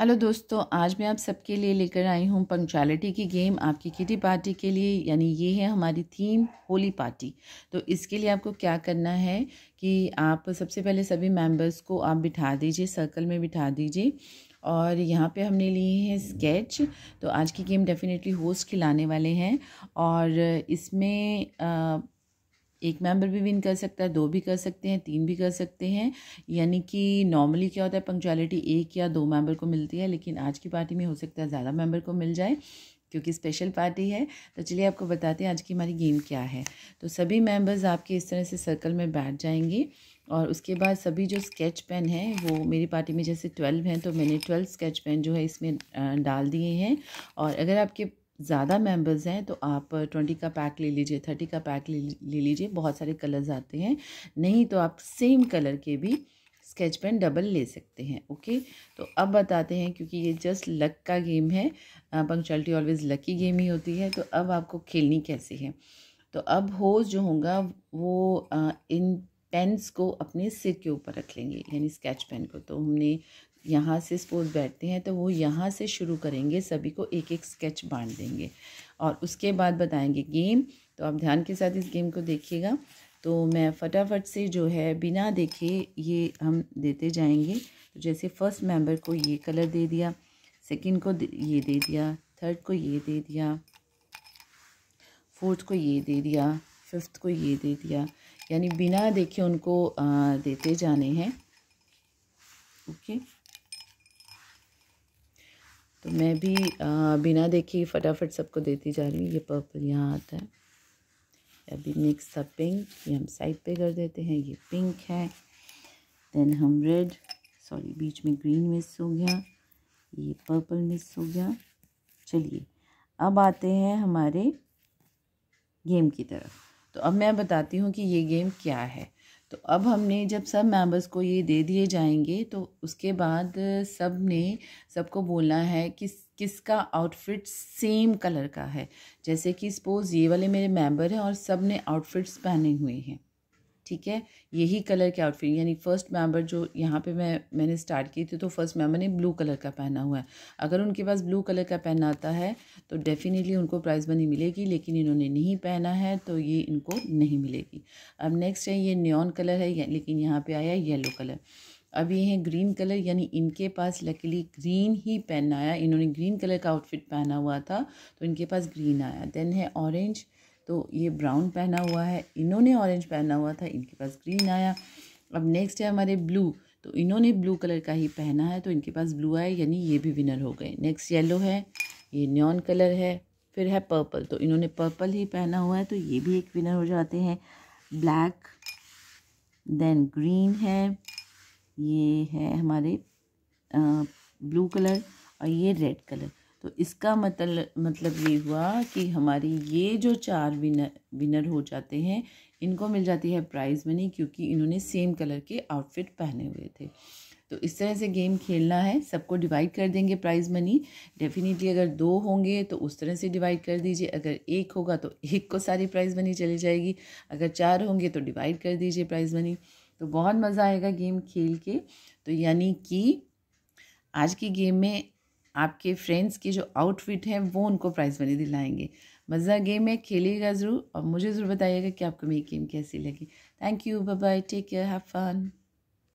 Hello दोस्तों आज मैं आप सबके लिए लेकर आई हूँ पंक्चुअलिटी की गेम आपकी किटी पार्टी के लिए यानी ये है हमारी थीम होली पार्टी तो इसके लिए आपको क्या करना है कि आप सबसे पहले सभी मेंबर्स को आप बिठा दीजिए सर्कल में बिठा दीजिए और यहाँ पे हमने लिए हैं स्केच तो आज की गेम डेफिनेटली होस्ट खिलाने वाले हैं और इसमें आ, एक मेंबर भी विन कर सकता है दो भी कर सकते हैं तीन भी कर सकते हैं यानी कि नॉर्मली क्या होता है पंक्चुअलिटी एक या दो मेंबर को मिलती है लेकिन आज की पार्टी में हो सकता है ज़्यादा मेंबर को मिल जाए क्योंकि स्पेशल पार्टी है तो चलिए आपको बताते हैं आज की हमारी गेम क्या है तो सभी मेम्बर्स आपके इस तरह से सर्कल में बैठ जाएंगे और उसके बाद सभी जो स्केच पेन हैं वो मेरी पार्टी में जैसे ट्वेल्व हैं तो मैंने ट्वेल्व स्केच पेन जो है इसमें डाल दिए हैं और अगर आपके ज़्यादा मेंबर्स हैं तो आप ट्वेंटी का पैक ले लीजिए थर्टी का पैक ले लीजिए बहुत सारे कलर्स आते हैं नहीं तो आप सेम कलर के भी स्केच पेन डबल ले सकते हैं ओके तो अब बताते हैं क्योंकि ये जस्ट लक का गेम है पंक्चुअलिटी ऑलवेज़ लकी गेम ही होती है तो अब आपको खेलनी कैसी है तो अब होज जो होगा वो इन पेन्स को अपने सिर के ऊपर रख लेंगे यानी स्केच पेन को तो हमने यहाँ से स्पोज बैठते हैं तो वो यहाँ से शुरू करेंगे सभी को एक एक स्केच बांट देंगे और उसके बाद बताएंगे गेम तो आप ध्यान के साथ इस गेम को देखिएगा तो मैं फटाफट से जो है बिना देखे ये हम देते जाएंगे तो जैसे फर्स्ट मेंबर को ये कलर दे दिया सेकंड को ये दे दिया थर्ड को ये दे दिया फोर्थ को ये दे दिया फिफ्थ को ये दे दिया यानी बिना देखे उनको आ, देते जाने हैं ओके okay? तो मैं भी आ, बिना देखे फटाफट सबको देती जा रही हूँ ये पर्पल यहाँ आता है अभी मिक्स था पिंक ये हम साइड पे कर देते हैं ये पिंक है देन हम रेड सॉरी बीच में ग्रीन मिस हो गया ये पर्पल मिस हो गया चलिए अब आते हैं हमारे गेम की तरफ तो अब मैं बताती हूँ कि ये गेम क्या है तो अब हमने जब सब मेंबर्स को ये दे दिए जाएंगे तो उसके बाद सब ने सबको बोलना है कि किसका आउटफिट सेम कलर का है जैसे कि सपोज़ ये वाले मेरे मेंबर हैं और सब ने आउटफिट्स पहने हुए हैं ठीक है यही कलर के आउटफिट यानी फ़र्स्ट मेंबर जो यहाँ पे मैं मैंने स्टार्ट की थी तो फर्स्ट मेंबर ने ब्लू कलर का पहना हुआ है अगर उनके पास ब्लू कलर का पहना आता है तो डेफ़िनेटली उनको प्राइज़ बनी मिलेगी लेकिन इन्होंने नहीं पहना है तो ये इनको नहीं मिलेगी अब नेक्स्ट है ये न्योन कलर है लेकिन यहाँ पर आया येलो कलर अब ये हैं ग्रीन कलर यानी इनके पास लकीली ग्रीन ही पहना आया इन्होंने ग्रीन कलर का आउटफिट पहना हुआ था तो इनके पास ग्रीन आया देन है ऑरेंज तो ये ब्राउन पहना हुआ है इन्होंने ऑरेंज पहना हुआ था इनके पास ग्रीन आया अब नेक्स्ट है हमारे ब्लू तो इन्होंने ब्लू कलर का ही पहना है तो इनके पास ब्लू आया यानी ये भी विनर हो गए नेक्स्ट येलो है ये न्योन कलर है फिर है पर्पल तो इन्होंने पर्पल ही पहना हुआ है तो ये भी एक विनर हो जाते हैं ब्लैक देन ग्रीन है ये है हमारे ब्लू कलर और ये रेड कलर तो इसका मतलब मतलब ये हुआ कि हमारी ये जो चार विनर विनर हो जाते हैं इनको मिल जाती है प्राइज़ मनी क्योंकि इन्होंने सेम कलर के आउटफिट पहने हुए थे तो इस तरह से गेम खेलना है सबको डिवाइड कर देंगे प्राइज़ मनी डेफिनेटली अगर दो होंगे तो उस तरह से डिवाइड कर दीजिए अगर एक होगा तो एक को सारी प्राइज़ मनी चली जाएगी अगर चार होंगे तो डिवाइड कर दीजिए प्राइज़ मनी तो बहुत मज़ा आएगा गेम खेल के तो यानी कि आज की गेम में आपके फ्रेंड्स की जो आउटफिट है वो उनको प्राइज़ मनी दिलाएंगे मज़ा गेम है खेलिएगा ज़रूर और मुझे ज़रूर बताइएगा कि आपको मेरी गेम कैसी लगी thank you bye bye take care have fun